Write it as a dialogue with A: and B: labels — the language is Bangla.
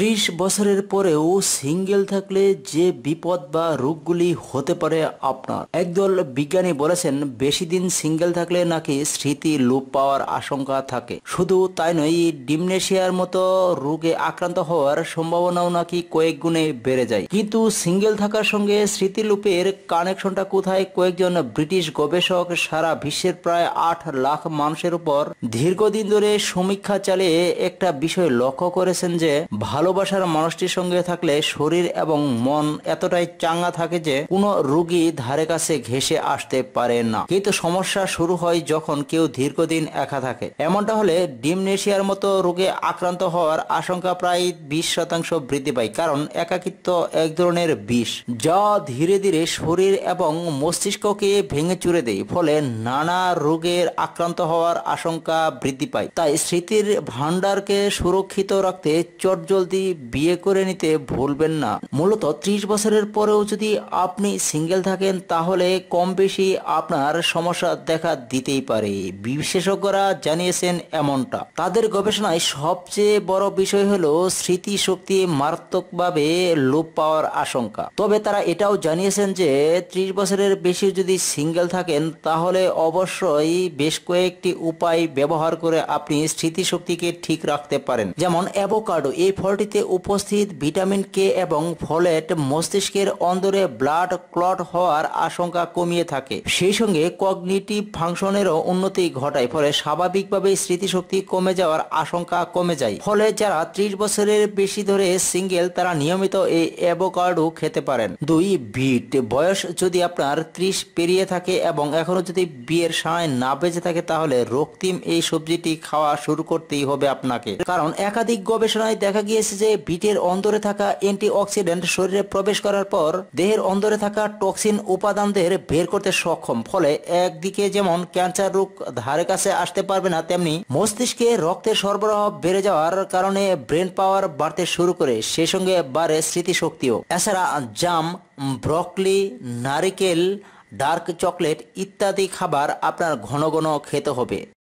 A: ত্রিশ বছরের পরেও সিঙ্গেল থাকলে যে বিপদ বা রোগগুলি হতে পারে আপনার একদল বিজ্ঞানী বলেছেন বেশি দিন সিঙ্গেল থাকলে নাকি স্মৃতি লোপ পাওয়ার আশঙ্কা থাকে শুধু তাই নয় ডিমনেশিয়ার মতো রোগে আক্রান্ত হওয়ার সম্ভাবনাও নাকি কয়েক গুণে বেড়ে যায় কিন্তু সিঙ্গেল থাকার সঙ্গে স্মৃতিলোপের কানেকশনটা কোথায় কয়েকজন ব্রিটিশ গবেষক সারা বিশ্বের প্রায় আট লাখ মানুষের উপর দীর্ঘদিন ধরে সমীক্ষা চালিয়ে একটা বিষয় লক্ষ্য করেছেন যে ভালো ভালোবাসার মানুষটির সঙ্গে থাকলে শরীর এবং মন এতটাই চাঙ্গা থাকে যে কোনো রুগী ধারে কাছে ঘেসে আসতে পারে না কিন্তু সমস্যা শুরু হয় যখন কেউ দীর্ঘদিন একা থাকে এমনটা হলে ডিমনেশিয়ার মতো রোগে আক্রান্ত হওয়ার আশঙ্কা প্রায় বিশ শতাংশ বৃদ্ধি পায় কারণ একাকিত্ব এক ধরনের বিষ যা ধীরে ধীরে শরীর এবং মস্তিষ্ককে ভেঙে চুরে দেয় ফলে নানা রোগের আক্রান্ত হওয়ার আশঙ্কা বৃদ্ধি পায় তাই স্মৃতির ভান্ডারকে সুরক্ষিত রাখতে চটজলদি যদি বিয়ে করে নিতে ভুলবেন না মূলত ত্রিশ বছরের পরেও যদি আপনি সিঙ্গেল থাকেন তাহলে কম বেশি আপনার সমস্যা দেখা দিতেই পারে বিশেষজ্ঞরা জানিয়েছেন এমনটা তাদের গবেষণায় সবচেয়ে বড় বিষয় হল স্মৃতিশক্তি মারাত্মকভাবে লোপ পাওয়ার আশঙ্কা তবে তারা এটাও জানিয়েছেন যে ত্রিশ বছরের বেশি যদি সিঙ্গেল থাকেন তাহলে অবশ্যই বেশ কয়েকটি উপায় ব্যবহার করে আপনি স্মৃতিশক্তিকে ঠিক রাখতে পারেন যেমন অ্যাভোকাডো এই ফলটি রজনীতে উপস্থিত ভিটামিন কে এবং ফলেট মস্তিষ্কের অন্দরে ব্লাড ক্লট হওয়ার আশঙ্কা কমিয়ে থাকে সেই সঙ্গে কগনিটিভ ফাংশনেরও উন্নতি ঘটায় ফলে স্বাভাবিকভাবে স্মৃতিশক্তি কমে যাওয়ার আশঙ্কা কমে যায় ফলে যারা ত্রিশ বছরের বেশি ধরে সিঙ্গেল তারা নিয়মিত এই অ্যাভোকাডো খেতে পারেন দুই বিট বয়স যদি আপনার ত্রিশ পেরিয়ে থাকে এবং এখনো যদি বিয়ের সায় না বেঁচে থাকে তাহলে রক্তিম এই সবজিটি খাওয়া শুরু করতেই হবে আপনাকে কারণ একাধিক গবেষণায় দেখা গিয়েছে জেনেছি যে বিটের অন্তরে থাকা অ্যান্টিঅক্সিডেন্ট শরীরে প্রবেশ করার পর দেহের অন্তরে থাকা টক্সিন উপাদানদের বের করতে সক্ষম ফলে একদিকে যেমন ক্যান্সার রোগ ধারে কাছে আসতে পারবে না তেমনি মস্তিষ্কে রক্তের সরবরাহ বেড়ে যাওয়ার কারণে ব্রেন পাওয়ার বাড়তে শুরু করে সে সঙ্গে বাড়ে স্মৃতিশক্তিও এছাড়া জাম ব্রকলি নারিকেল ডার্ক চকলেট ইত্যাদি খাবার আপনার ঘন ঘন খেতে হবে